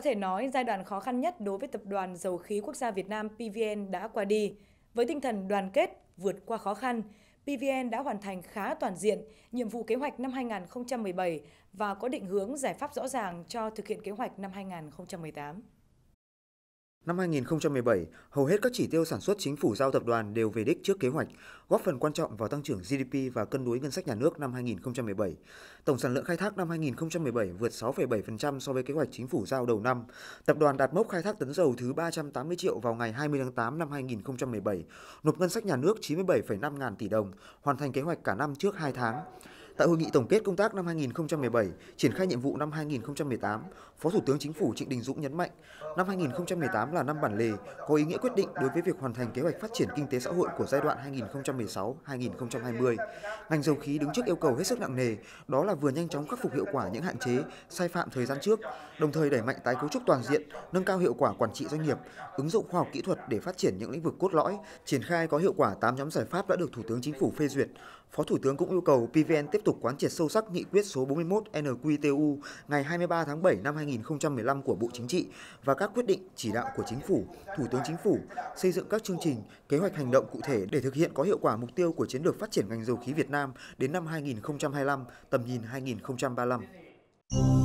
Có thể nói giai đoạn khó khăn nhất đối với Tập đoàn Dầu khí Quốc gia Việt Nam PVN đã qua đi. Với tinh thần đoàn kết, vượt qua khó khăn, PVN đã hoàn thành khá toàn diện nhiệm vụ kế hoạch năm 2017 và có định hướng giải pháp rõ ràng cho thực hiện kế hoạch năm 2018. Năm 2017, hầu hết các chỉ tiêu sản xuất chính phủ giao tập đoàn đều về đích trước kế hoạch, góp phần quan trọng vào tăng trưởng GDP và cân đối ngân sách nhà nước năm 2017. Tổng sản lượng khai thác năm 2017 vượt 6,7% so với kế hoạch chính phủ giao đầu năm. Tập đoàn đạt mốc khai thác tấn dầu thứ 380 triệu vào ngày 20 tháng 8 năm 2017, nộp ngân sách nhà nước 97,5 ngàn tỷ đồng, hoàn thành kế hoạch cả năm trước 2 tháng. Tại hội nghị tổng kết công tác năm 2017, triển khai nhiệm vụ năm 2018, Phó Thủ tướng Chính phủ Trịnh Đình Dũng nhấn mạnh, năm 2018 là năm bản lề có ý nghĩa quyết định đối với việc hoàn thành kế hoạch phát triển kinh tế xã hội của giai đoạn 2016-2020. Ngành dầu khí đứng trước yêu cầu hết sức nặng nề, đó là vừa nhanh chóng khắc phục hiệu quả những hạn chế, sai phạm thời gian trước, đồng thời đẩy mạnh tái cấu trúc toàn diện, nâng cao hiệu quả quản trị doanh nghiệp, ứng dụng khoa học kỹ thuật để phát triển những lĩnh vực cốt lõi, triển khai có hiệu quả 8 nhóm giải pháp đã được Thủ tướng Chính phủ phê duyệt, Phó Thủ tướng cũng yêu cầu PVN tiếp tục quán triệt sâu sắc nghị quyết số 41 NQTU ngày 23 tháng 7 năm 2015 của Bộ Chính trị và các quyết định chỉ đạo của Chính phủ, Thủ tướng Chính phủ xây dựng các chương trình, kế hoạch hành động cụ thể để thực hiện có hiệu quả mục tiêu của chiến lược phát triển ngành dầu khí Việt Nam đến năm 2025, tầm nhìn 2035.